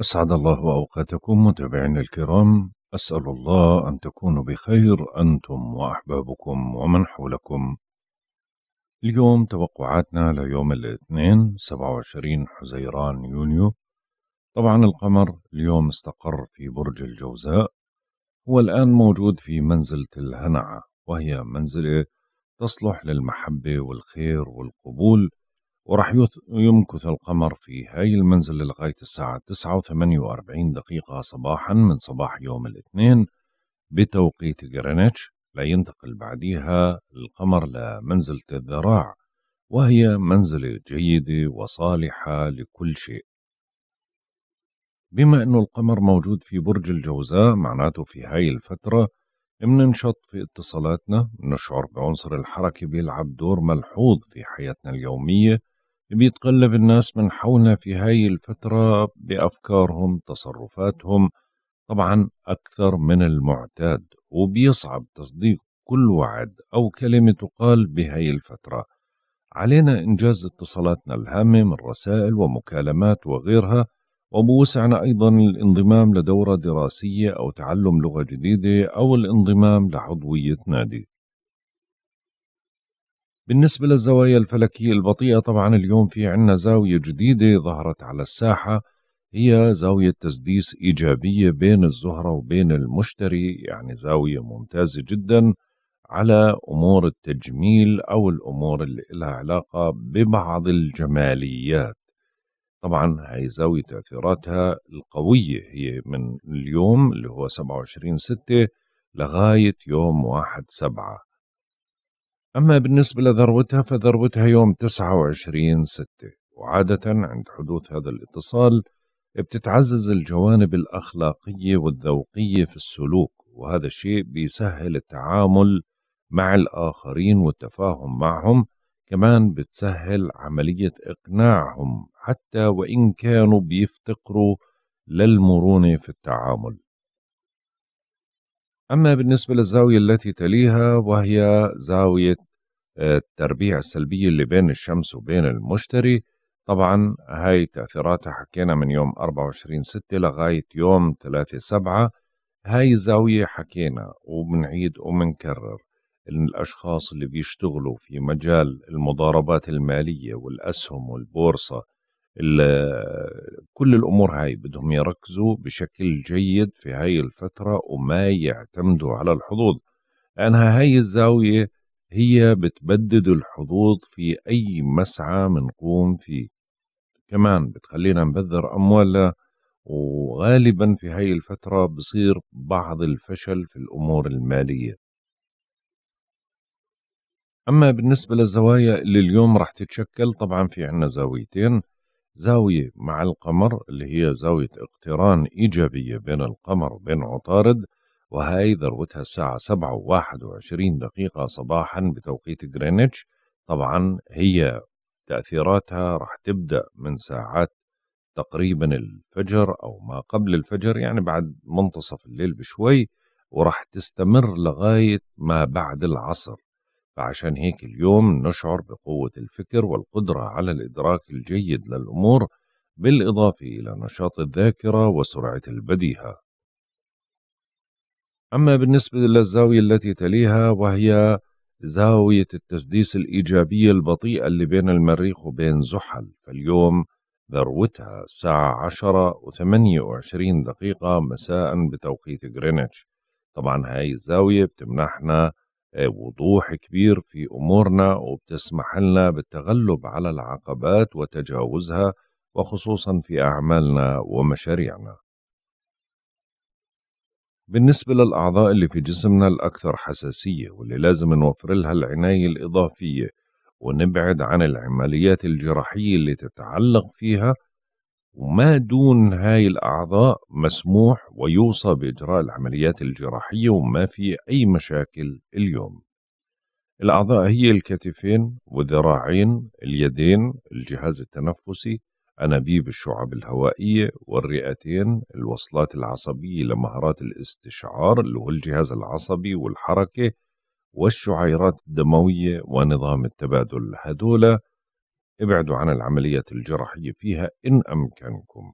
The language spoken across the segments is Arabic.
أسعد الله أوقاتكم متابعينا الكرام أسأل الله أن تكونوا بخير أنتم وأحبابكم ومن حولكم اليوم توقعاتنا ليوم الاثنين 27 حزيران يونيو طبعا القمر اليوم استقر في برج الجوزاء هو الآن موجود في منزلة الهنعة وهي منزلة تصلح للمحبة والخير والقبول ورح يمكث القمر في هاي المنزل لغاية الساعة 9 و48 دقيقة صباحا من صباح يوم الاثنين بتوقيت جرينتش لينتقل بعديها القمر لمنزلة الذراع وهي منزلة جيدة وصالحة لكل شيء بما أنه القمر موجود في برج الجوزاء معناته في هاي الفترة مننشط في اتصالاتنا نشعر بعنصر الحركة بيلعب دور ملحوظ في حياتنا اليومية بيتقلب الناس من حولنا في هاي الفترة بأفكارهم تصرفاتهم طبعا أكثر من المعتاد وبيصعب تصديق كل وعد أو كلمة تقال بهاي الفترة علينا إنجاز اتصالاتنا الهامة من رسائل ومكالمات وغيرها وبوسعنا أيضا الانضمام لدورة دراسية أو تعلم لغة جديدة أو الانضمام لعضوية نادي بالنسبة للزوايا الفلكية البطيئة طبعا اليوم في عنا زاوية جديدة ظهرت على الساحة هي زاوية تسديس إيجابية بين الزهرة وبين المشتري يعني زاوية ممتازة جدا على أمور التجميل أو الأمور اللي لها علاقة ببعض الجماليات طبعا هي زاوية تأثيراتها القوية هي من اليوم اللي هو 27 ستة لغاية يوم 1 سبعة أما بالنسبة لذروتها فذروتها يوم 29 ستة وعادة عند حدوث هذا الاتصال بتتعزز الجوانب الأخلاقية والذوقية في السلوك وهذا الشيء بيسهل التعامل مع الآخرين والتفاهم معهم كمان بتسهل عملية إقناعهم حتى وإن كانوا بيفتقروا للمرونة في التعامل أما بالنسبة للزاوية التي تليها وهي زاوية التربيع السلبي اللي بين الشمس وبين المشتري طبعا هاي تأثيراتها حكينا من يوم 24 6 لغاية يوم 3 7 هاي الزاوية حكينا وبنعيد وبنكرر الأشخاص اللي بيشتغلوا في مجال المضاربات المالية والأسهم والبورصة كل الأمور هاي بدهم يركزوا بشكل جيد في هاي الفترة وما يعتمدوا على الحظوظ لأنها هاي الزاوية هي بتبدد الحظوظ في أي مسعى منقوم فيه كمان بتخلينا نبذر أموالنا وغالبا في هاي الفترة بصير بعض الفشل في الأمور المالية أما بالنسبة للزوايا اللي اليوم رح تتشكل طبعا في عنا زاويتين زاوية مع القمر اللي هي زاوية اقتران إيجابية بين القمر وبين عطارد وهاي ذروتها الساعة سبعة وواحد وعشرين دقيقة صباحا بتوقيت جرينتش طبعا هي تأثيراتها راح تبدأ من ساعات تقريبا الفجر أو ما قبل الفجر يعني بعد منتصف الليل بشوي وراح تستمر لغاية ما بعد العصر فعشان هيك اليوم نشعر بقوة الفكر والقدرة على الإدراك الجيد للأمور بالإضافة إلى نشاط الذاكرة وسرعة البديهة أما بالنسبة للزاوية التي تليها وهي زاوية التسديس الإيجابية البطيئة اللي بين المريخ وبين زحل فاليوم ذروتها الساعة 10 و28 دقيقة مساء بتوقيت غرينتش طبعا هاي الزاوية بتمنحنا آه، وضوح كبير في أمورنا وبتسمح لنا بالتغلب على العقبات وتجاوزها وخصوصا في أعمالنا ومشاريعنا بالنسبة للأعضاء اللي في جسمنا الأكثر حساسية واللي لازم نوفر لها العناية الإضافية ونبعد عن العمليات الجراحية اللي تتعلق فيها وما دون هاي الأعضاء مسموح ويوصى بإجراء العمليات الجراحية وما في أي مشاكل اليوم الأعضاء هي الكتفين والذراعين اليدين الجهاز التنفسي أنابيب الشعب الهوائية والرئتين الوصلات العصبية لمهارات الاستشعار اللي هو الجهاز العصبي والحركة والشعيرات الدموية ونظام التبادل هدول ابعدوا عن العملية الجراحية فيها إن أمكنكم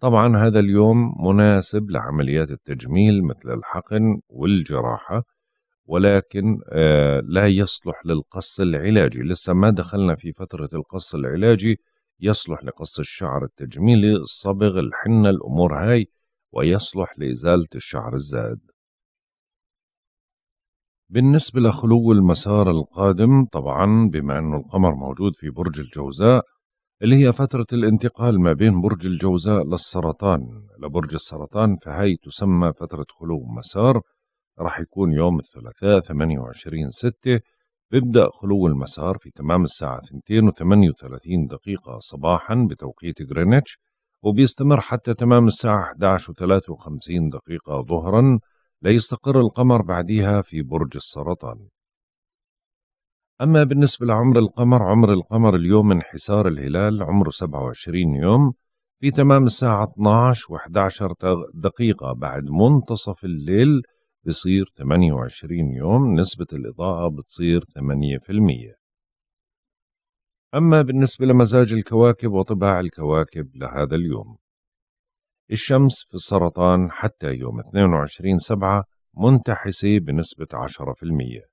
طبعا هذا اليوم مناسب لعمليات التجميل مثل الحقن والجراحة ولكن آه، لا يصلح للقص العلاجي لسه ما دخلنا في فترة القص العلاجي يصلح لقص الشعر التجميلي الصبغ الحنة الأمور هاي ويصلح لإزالة الشعر الزائد بالنسبة لخلو المسار القادم طبعا بما أنه القمر موجود في برج الجوزاء اللي هي فترة الانتقال ما بين برج الجوزاء للسرطان لبرج السرطان فهي تسمى فترة خلو مسار راح يكون يوم الثلاثاء 28 6 بيبدأ خلو المسار في تمام الساعة 238 دقيقة صباحا بتوقيت غرينتش وبيستمر حتى تمام الساعة 11 و53 دقيقة ظهرا ليستقر القمر بعديها في برج السرطان أما بالنسبة لعمر القمر عمر القمر اليوم انحسار الهلال عمره 27 يوم في تمام الساعة 12 و11 دقيقة بعد منتصف الليل بصير 28 يوم نسبة الإضاءة بتصير 8% أما بالنسبة لمزاج الكواكب وطباع الكواكب لهذا اليوم الشمس في السرطان حتى يوم 22 سبعة منتحسة بنسبة 10%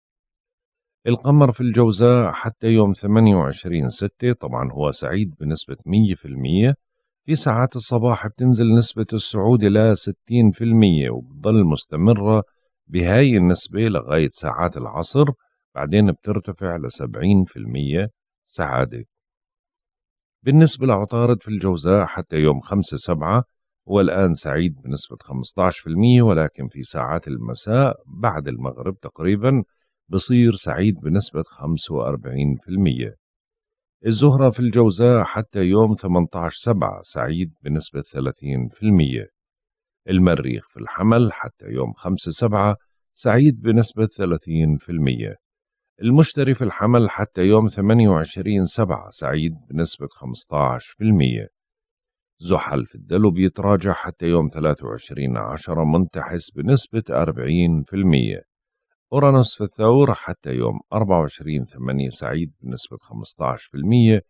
القمر في الجوزاء حتى يوم 28 ستة طبعا هو سعيد بنسبة 100% في ساعات الصباح بتنزل نسبة السعود إلى 60% وبتظل مستمرة بهاي النسبة لغاية ساعات العصر بعدين بترتفع لسبعين في المية سعادة بالنسبة لعطارد في الجوزاء حتى يوم خمسة سبعة هو الآن سعيد بنسبة 15% ولكن في ساعات المساء بعد المغرب تقريبا بصير سعيد بنسبة 45% الزهرة في الجوزاء حتى يوم 18 سبعة سعيد بنسبة المية المريخ في الحمل حتى يوم 5 7 سعيد بنسبة 30% المشتري في الحمل حتى يوم 28 7 سعيد بنسبة 15% زحل في الدلو بيتراجع حتى يوم 23 عشرة منتحس بنسبة 40% أورانوس في الثور حتى يوم 24 8 سعيد بنسبة 15%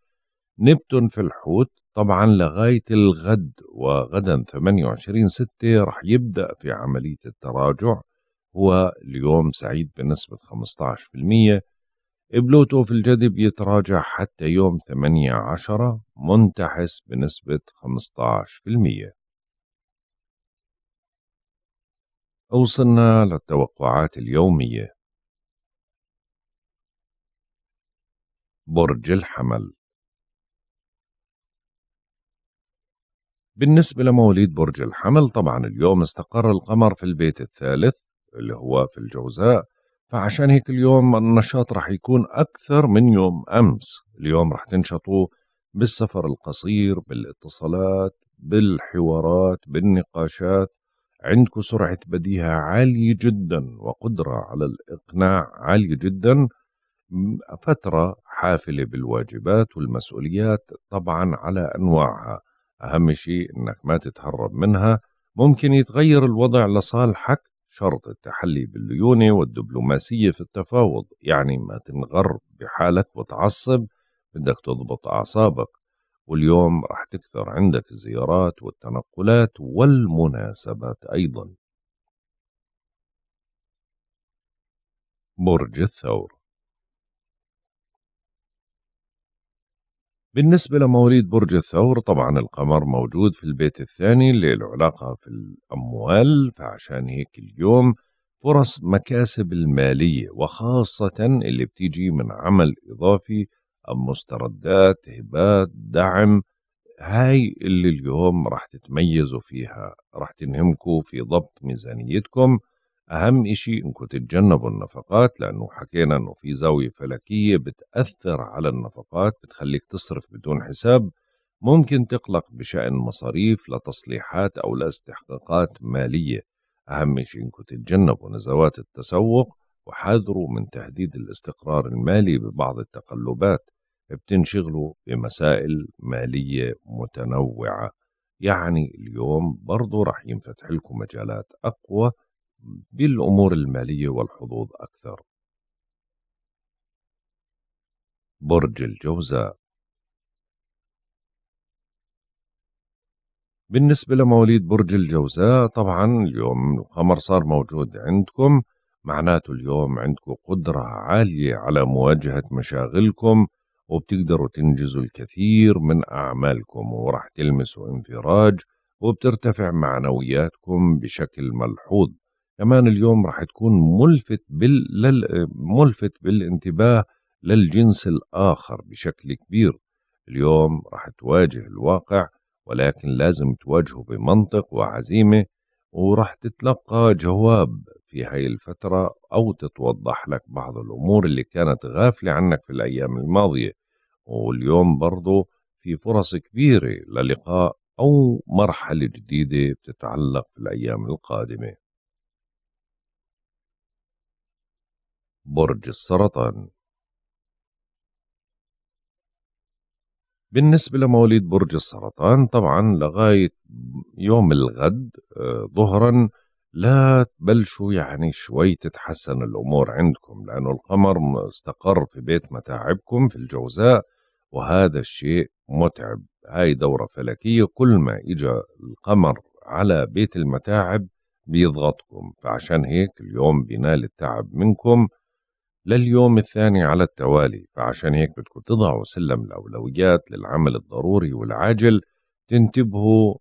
نبتون في الحوت طبعا لغاية الغد وغدا 28 ستة رح يبدأ في عملية التراجع هو اليوم سعيد بنسبة 15% بلوتو في الجذب يتراجع حتى يوم 18 عشرة منتحس بنسبة 15% وصلنا للتوقعات اليومية برج الحمل بالنسبة لمواليد برج الحمل طبعا اليوم استقر القمر في البيت الثالث اللي هو في الجوزاء فعشان هيك اليوم النشاط رح يكون أكثر من يوم أمس اليوم رح تنشطوا بالسفر القصير بالاتصالات بالحوارات بالنقاشات عندكم سرعة بديهة عالية جدا وقدرة على الإقناع عالية جدا فترة حافلة بالواجبات والمسؤوليات طبعا على أنواعها أهم شيء إنك ما تتهرب منها ممكن يتغير الوضع لصالحك شرط التحلي بالليونة والدبلوماسية في التفاوض يعني ما تنغر بحالك وتعصب بدك تضبط أعصابك واليوم رح تكثر عندك الزيارات والتنقلات والمناسبات أيضا برج الثور بالنسبة لمواليد برج الثور طبعا القمر موجود في البيت الثاني اللي له علاقة في الأموال فعشان هيك اليوم فرص مكاسب المالية وخاصة اللي بتيجي من عمل إضافي أو مستردات هبات دعم هاي اللي اليوم راح تتميزوا فيها راح تنهمكوا في ضبط ميزانيتكم أهم إشي إنكم تتجنبوا النفقات لأنه حكينا إنه في زاوية فلكية بتأثر على النفقات بتخليك تصرف بدون حساب ممكن تقلق بشأن مصاريف لتصليحات أو لاستحقاقات مالية أهم شيء إنكم تتجنبوا نزوات التسوق وحاذروا من تهديد الاستقرار المالي ببعض التقلبات بتنشغلوا بمسائل مالية متنوعة يعني اليوم برضو رح ينفتح لكم مجالات أقوى بالأمور المالية والحظوظ أكثر برج الجوزاء بالنسبة لمواليد برج الجوزاء طبعا اليوم القمر صار موجود عندكم معناته اليوم عندكم قدرة عالية على مواجهة مشاغلكم وبتقدروا تنجزوا الكثير من أعمالكم وراح تلمسوا انفراج وبترتفع معنوياتكم بشكل ملحوظ كمان اليوم راح تكون ملفت بال ملفت بالانتباه للجنس الآخر بشكل كبير اليوم راح تواجه الواقع ولكن لازم تواجهه بمنطق وعزيمة وراح تتلقى جواب في هاي الفترة أو تتوضح لك بعض الأمور اللي كانت غافلة عنك في الأيام الماضية واليوم برضو في فرص كبيرة للقاء أو مرحلة جديدة بتتعلق في الأيام القادمة برج السرطان بالنسبة لمواليد برج السرطان طبعا لغاية يوم الغد آه، ظهرا لا تبلشوا يعني شوي تتحسن الأمور عندكم لأنه القمر استقر في بيت متاعبكم في الجوزاء وهذا الشيء متعب هاي دورة فلكية كل ما إجا القمر على بيت المتاعب بيضغطكم فعشان هيك اليوم بينال التعب منكم لليوم الثاني على التوالي فعشان هيك بدكم تضعوا سلم الأولويات للعمل الضروري والعاجل تنتبهوا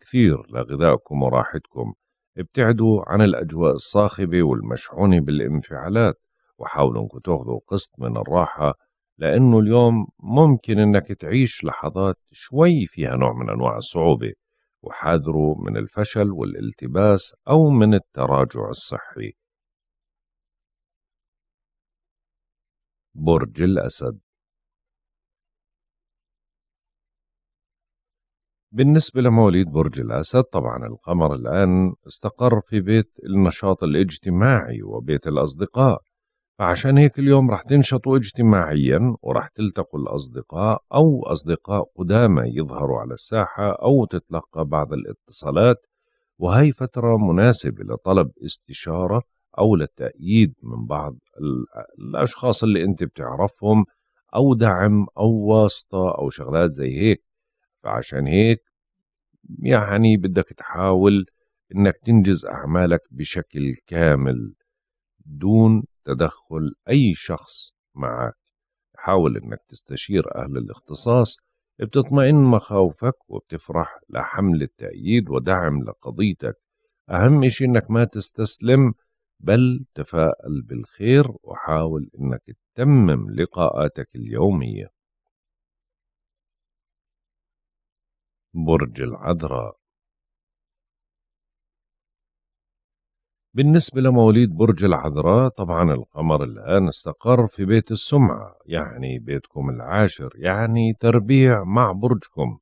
كثير لغذائكم وراحتكم ابتعدوا عن الأجواء الصاخبة والمشحونة بالانفعالات وحاولوا انكم تاخذوا قسط من الراحة لأنه اليوم ممكن انك تعيش لحظات شوي فيها نوع من أنواع الصعوبة وحاذروا من الفشل والالتباس أو من التراجع الصحي برج الأسد بالنسبة لمواليد برج الأسد طبعا القمر الآن استقر في بيت النشاط الاجتماعي وبيت الأصدقاء فعشان هيك اليوم رح تنشطوا اجتماعيا ورح تلتقوا الأصدقاء أو أصدقاء قدامى يظهروا على الساحة أو تتلقى بعض الاتصالات وهي فترة مناسبة لطلب استشارة او للتأييد من بعض الاشخاص اللي انت بتعرفهم او دعم او واسطة او شغلات زي هيك فعشان هيك يعني بدك تحاول انك تنجز اعمالك بشكل كامل دون تدخل اي شخص معك حاول انك تستشير اهل الاختصاص بتطمئن مخاوفك وبتفرح لحمل التأييد ودعم لقضيتك أهم شيء إنك ما تستسلم بل تفاءل بالخير وحاول انك تتمم لقاءاتك اليومية برج العذراء بالنسبة لمواليد برج العذراء طبعا القمر الآن استقر في بيت السمعة يعني بيتكم العاشر يعني تربيع مع برجكم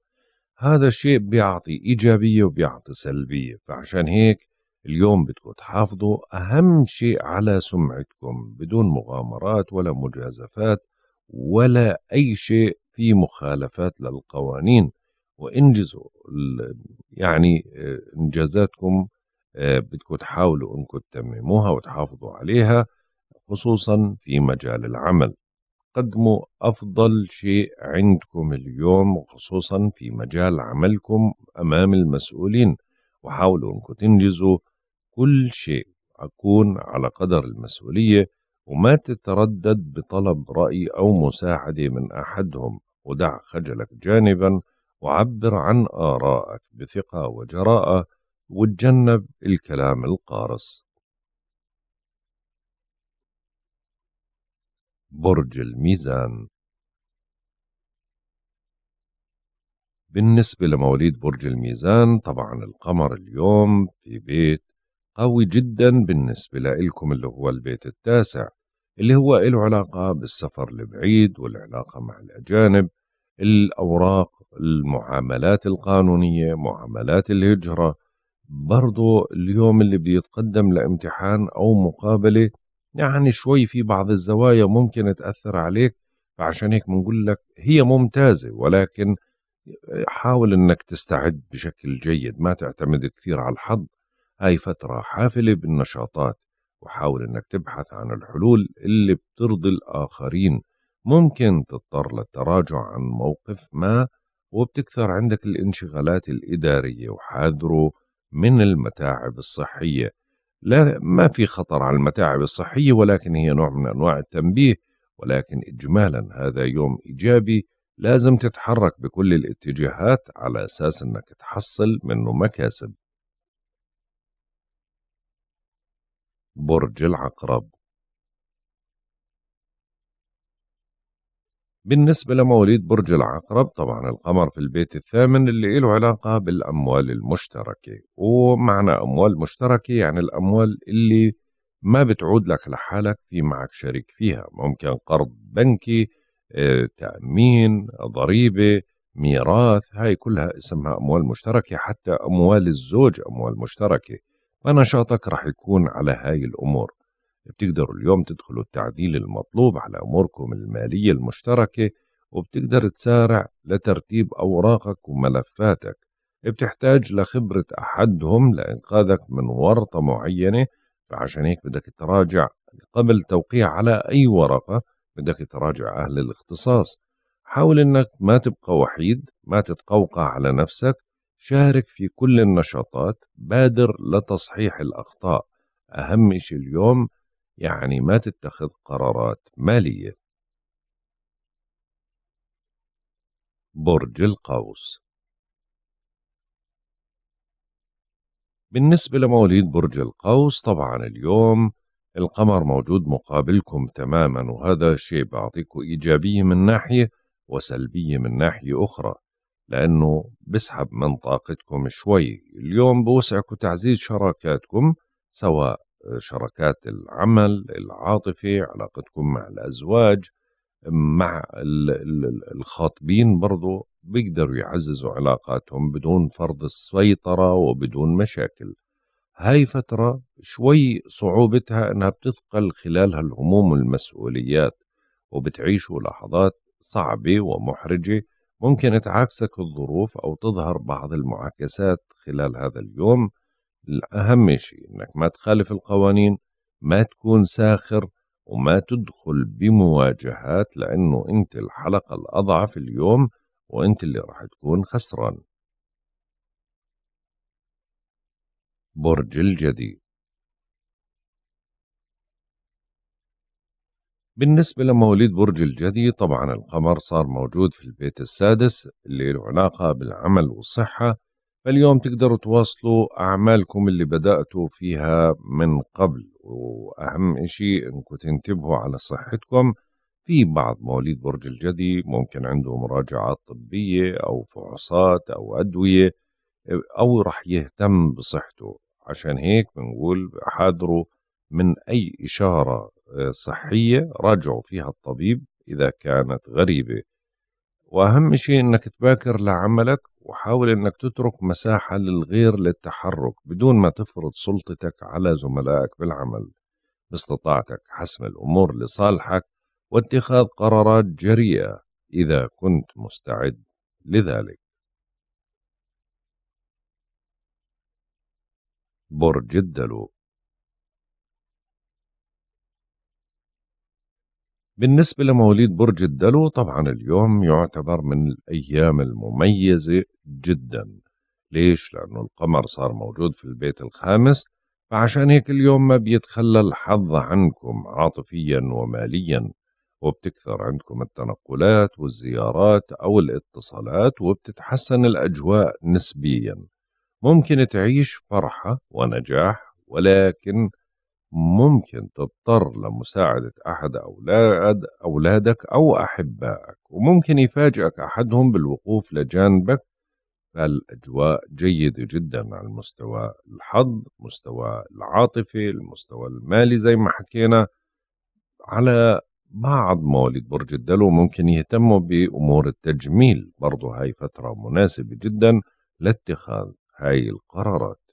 هذا الشيء بيعطي إيجابية وبيعطي سلبية فعشان هيك اليوم بدكم تحافظوا أهم شيء على سمعتكم بدون مغامرات ولا مجازفات ولا أي شيء في مخالفات للقوانين وانجزوا يعني آه، انجازاتكم آه، بدكم تحاولوا انكم تتمموها وتحافظوا عليها خصوصا في مجال العمل قدموا افضل شيء عندكم اليوم وخصوصا في مجال عملكم امام المسؤولين وحاولوا انكم تنجزوا كل شيء أكون على قدر المسؤولية وما تتردد بطلب رأي أو مساعدة من أحدهم ودع خجلك جانبا وعبر عن آرائك بثقة وجراءة وتجنب الكلام القارص برج الميزان بالنسبة لمواليد برج الميزان طبعا القمر اليوم في بيت قوي جدا بالنسبة لإلكم اللي هو البيت التاسع اللي هو له علاقة بالسفر البعيد والعلاقة مع الأجانب الأوراق المعاملات القانونية معاملات الهجرة برضو اليوم اللي بده يتقدم لامتحان أو مقابلة يعني شوي في بعض الزوايا ممكن تأثر عليك فعشان هيك بنقول لك هي ممتازة ولكن حاول انك تستعد بشكل جيد ما تعتمد كثير على الحظ هاي فترة حافلة بالنشاطات وحاول إنك تبحث عن الحلول اللي بترضي الآخرين ممكن تضطر للتراجع عن موقف ما وبتكثر عندك الانشغالات الإدارية وحاذره من المتاعب الصحية لا ما في خطر على المتاعب الصحية ولكن هي نوع من أنواع التنبيه ولكن إجمالا هذا يوم إيجابي لازم تتحرك بكل الاتجاهات على أساس أنك تحصل منه مكاسب برج العقرب بالنسبة لمواليد برج العقرب طبعا القمر في البيت الثامن اللي له علاقة بالأموال المشتركة ومعنى أموال مشتركة يعني الأموال اللي ما بتعود لك لحالك في معك شريك فيها ممكن قرض بنكي آه، تأمين ضريبة ميراث هاي كلها اسمها أموال مشتركة حتى أموال الزوج أموال مشتركة فنشاطك راح يكون على هاي الأمور بتقدروا اليوم تدخلوا التعديل المطلوب على أموركم المالية المشتركة وبتقدر تسارع لترتيب أوراقك وملفاتك بتحتاج لخبرة أحدهم لإنقاذك من ورطة معينة فعشان هيك بدك تراجع قبل توقيع على أي ورقة بدك تراجع أهل الاختصاص حاول إنك ما تبقى وحيد ما تتقوقع على نفسك شارك في كل النشاطات بادر لتصحيح الأخطاء أهم شيء اليوم يعني ما تتخذ قرارات مالية برج القوس بالنسبة لمواليد برج القوس طبعا اليوم القمر موجود مقابلكم تماما وهذا شيء بعطيكم إيجابية من ناحية وسلبية من ناحية أخرى لأنه بسحب من طاقتكم شوي اليوم بوسعكم تعزيز شراكاتكم سواء آه، شراكات العمل العاطفة علاقتكم مع الأزواج مع الخاطبين برضو بيقدروا يعززوا علاقاتهم بدون فرض السيطرة وبدون مشاكل هاي فترة شوي صعوبتها أنها بتثقل خلالها الهموم والمسؤوليات وبتعيشوا لحظات صعبة ومحرجة ممكن تعاكسك الظروف أو تظهر بعض المعاكسات خلال هذا اليوم الأهم شيء أنك ما تخالف القوانين ما تكون ساخر وما تدخل بمواجهات لأنه أنت الحلقة الأضعف اليوم وأنت اللي راح تكون خسران برج الجديد بالنسبة لمواليد برج الجدي طبعا القمر صار موجود في البيت السادس اللي له علاقة بالعمل والصحة فاليوم تقدروا تواصلوا أعمالكم اللي بدأتوا فيها من قبل وأهم إشي أنكم تنتبهوا على صحتكم في بعض مواليد برج الجدي ممكن عنده مراجعات طبية أو فحوصات أو أدوية أو رح يهتم بصحته عشان هيك بنقول حاضروا من أي إشارة صحية راجعوا فيها الطبيب إذا كانت غريبة وأهم شيء أنك تباكر لعملك وحاول أنك تترك مساحة للغير للتحرك بدون ما تفرض سلطتك على زملائك بالعمل باستطاعتك حسم الأمور لصالحك واتخاذ قرارات جريئة إذا كنت مستعد لذلك برج الدلو بالنسبة لمواليد برج الدلو طبعا اليوم يعتبر من الأيام المميزة جدا ليش؟ لأنه القمر صار موجود في البيت الخامس فعشان هيك اليوم ما بيتخلى الحظ عنكم عاطفيا وماليا وبتكثر عندكم التنقلات والزيارات أو الاتصالات وبتتحسن الأجواء نسبيا ممكن تعيش فرحة ونجاح ولكن ممكن تضطر لمساعدة أحد أولاد أولادك أو أحبائك وممكن يفاجئك أحدهم بالوقوف لجانبك فالأجواء جيدة جدا على المستوى الحظ مستوى العاطفي المستوى المالي زي ما حكينا على بعض مواليد برج الدلو ممكن يهتموا بأمور التجميل برضو هاي فترة مناسبة جدا لاتخاذ هاي القرارات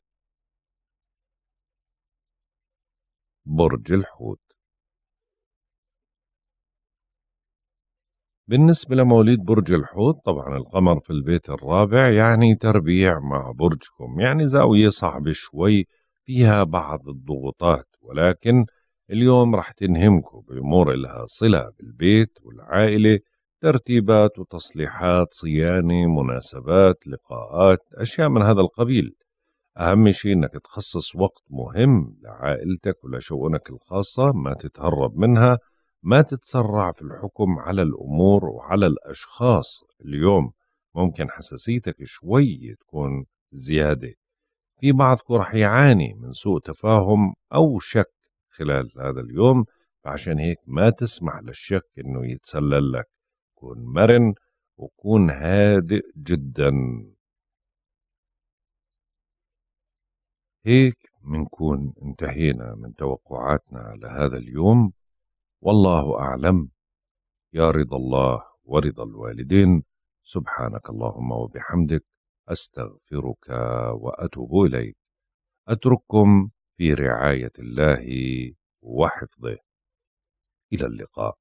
برج الحوت بالنسبة لمواليد برج الحوت طبعا القمر في البيت الرابع يعني تربيع مع برجكم يعني زاوية صعبة شوي فيها بعض الضغوطات ولكن اليوم رح تنهمكم بأمور إلها صلة بالبيت والعائلة ترتيبات وتصليحات صيانة مناسبات لقاءات أشياء من هذا القبيل أهم شيء إنك تخصص وقت مهم لعائلتك ولشؤونك الخاصة ما تتهرب منها ما تتسرع في الحكم على الأمور وعلى الأشخاص اليوم ممكن حساسيتك شوي تكون زيادة في بعضكم رح يعاني من سوء تفاهم أو شك خلال هذا اليوم فعشان هيك ما تسمح للشك إنه يتسلل لك كون مرن وكون هادئ جداً هيك منكون انتهينا من توقعاتنا لهذا اليوم والله أعلم يا رضا الله ورضا الوالدين سبحانك اللهم وبحمدك أستغفرك وأتوب إليك أترككم في رعاية الله وحفظه إلى اللقاء